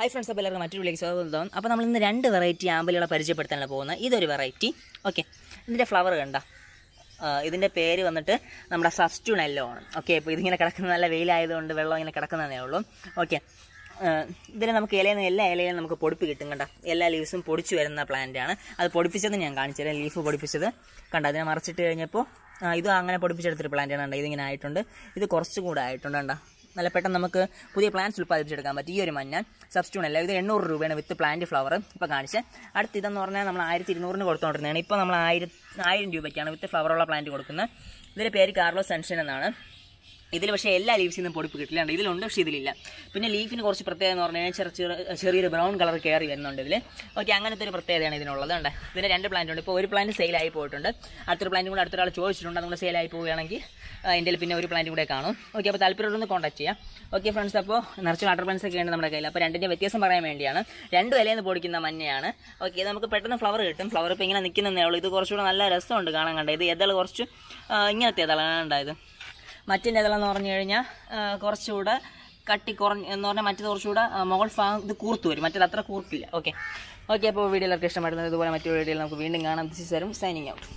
hi friends അപ്പോൾ എല്ലാവർക്കും മറ്റൊരു വിളിക്ക് സ്വാഗതം അപ്പോൾ നമ്മൾ ഇന്ന് രണ്ട് വെറൈറ്റി ആമ്പലുകളെ പരിചയപ്പെടുത്താനാണ് പോകുന്നത് ഇതൊരു വെറൈറ്റി ഓക്കെ ഇതിൻ്റെ ഫ്ലവർ കണ്ട ഇതിൻ്റെ പേര് വന്നിട്ട് നമ്മുടെ നെല്ലോ ആണ് ഓക്കെ ഇപ്പോൾ ഇതിങ്ങനെ കിടക്കുന്ന നല്ല വെയിലായതുകൊണ്ട് വെള്ളം ഇങ്ങനെ കിടക്കുന്നതേ ഉള്ളൂ ഓക്കെ ഇതിനെ നമുക്ക് ഇലയിൽ നിന്ന് എല്ലാ ഇലയിലും നമുക്ക് പൊടിപ്പ് കിട്ടും കണ്ട എല്ലാ ലീവ്സും പൊടിച്ചു വരുന്ന പ്ലാന്റ് ആണ് അത് പൊടിപ്പിച്ചത് ഞാൻ കാണിച്ചു തരാം ലീഫ് പൊടിപ്പിച്ചത് കണ്ട അതിനെ മറച്ചിട്ട് കഴിഞ്ഞപ്പോൾ ഇത് അങ്ങനെ പൊടിപ്പിച്ചെടുത്തൊരു പ്ലാന്റ് ആണ് കണ്ട ഇതിങ്ങനെ ആയിട്ടുണ്ട് ഇത് കുറച്ചും കൂടെ ആയിട്ടുണ്ട് കണ്ട നല്ല പെട്ടെന്ന് നമുക്ക് പുതിയ പ്ലാന്റ്സ് ഉൽപ്പാദിപ്പിച്ചെടുക്കാൻ പറ്റും ഈ ഒരു മഞ്ഞ സബ്സ്റ്റൂൺ അല്ല ഇത് എണ്ണൂറ് രൂപയാണ് വിത്ത് പ്ലാന്റ് ഫ്ലവർ ഇപ്പോൾ കാണിച്ച് അടുത്ത ഇതെന്ന് പറഞ്ഞാൽ നമ്മൾ ആയിരത്തി ഇരുന്നൂറിന് കൊടുത്തുകൊണ്ടിരുന്നതാണ് ഇപ്പോൾ നമ്മൾ ആയിരം ആയിരം രൂപയ്ക്കാണ് വിത്ത് ഫ്ലവറുള്ള പ്ലാന്റ് കൊടുക്കുന്നത് ഇതിൻ്റെ പേര് കാർലോസ് സെൻഷൻ എന്നാണ് ഇതിൽ പക്ഷേ എല്ലാ ലീവ്സിൽ നിന്നും പൊടിപ്പ് കിട്ടില്ലാണ്ട് ഇതിലുണ്ട് പക്ഷേ ഇതിലില്ല പിന്നെ ലീഫിന് കുറച്ച് പ്രത്യേകത എന്ന് പറഞ്ഞു കഴിഞ്ഞാൽ ചെറിയൊരു ബ്രൗൺ കളർ കയറി വരുന്നുണ്ട് ഇതിൽ ഓക്കെ അങ്ങനത്തെ ഒരു പ്രത്യേകതയാണ് ഇതിനുള്ളത് ഉണ്ട് ഇതിന് രണ്ട് പ്ലാന്റ് ഉണ്ട് ഇപ്പോൾ ഒരു പ്ലാന്റ് സെയിലായി പോയിട്ടുണ്ട് അടുത്തൊരു പ്ലാന്റ് കൂടെ അടുത്തൊരാൾ ചോദിച്ചിട്ടുണ്ട് അതുകൊണ്ട് സെയിലായി പോവുകയാണെങ്കിൽ എൻ്റെ പിന്നെ ഒരു പ്ലാന്റ് കൂടെ കാണും ഓക്കെ അപ്പോൾ താല്പര്യമുള്ളൊന്ന് കോൺടാക്ട് ചെയ്യാം ഓക്കെ ഫ്രണ്ട്സ് അപ്പോൾ നിറച്ച് വാട്ടർ പ്ലാന്റ്സ് ഒക്കെ ഉണ്ട് നമ്മുടെ കയ്യിൽ അപ്പോൾ രണ്ടിൻ്റെ വ്യത്യാസം പറയാൻ വേണ്ടിയാണ് രണ്ട് വിലയിൽ നിന്ന് പൊടിക്കുന്ന മഞ്ഞയാണ് ഓക്കെ നമുക്ക് പെട്ടെന്ന് ഫ്ലവർ കിട്ടും ഫ്ലവർ ഇപ്പോൾ ഇങ്ങനെ നിൽക്കുന്നതേ ഉള്ളൂ ഇത് കുറച്ചുകൂടെ നല്ല രസമുണ്ട് കാണാൻ കണ്ടത് ഇത് ഏതാൾ കുറച്ച് ഇങ്ങനത്തെ ഏതാളാണ് ഉണ്ടായത് മറ്റേ പറഞ്ഞു കഴിഞ്ഞാൽ കുറച്ചുകൂടെ കട്ടി കുറഞ്ഞ് എന്ന് പറഞ്ഞാൽ മറ്റേത് കുറച്ചുകൂടെ മുകൾ ഭാഗം ഇത് കൂർത്ത് വരും മറ്റേത് അത്ര കൂർക്കില്ല ഓക്കെ ഓക്കെ അപ്പോൾ വീഡിയോ എല്ലാവർക്കും ഇഷ്ടമായിരുന്നത് ഇതുപോലെ മറ്റൊരു വീഡിയോയിൽ നമുക്ക് വീണ്ടും കാണാം ദിസ് ഇസ് സൈനിങ് ഔട്ട്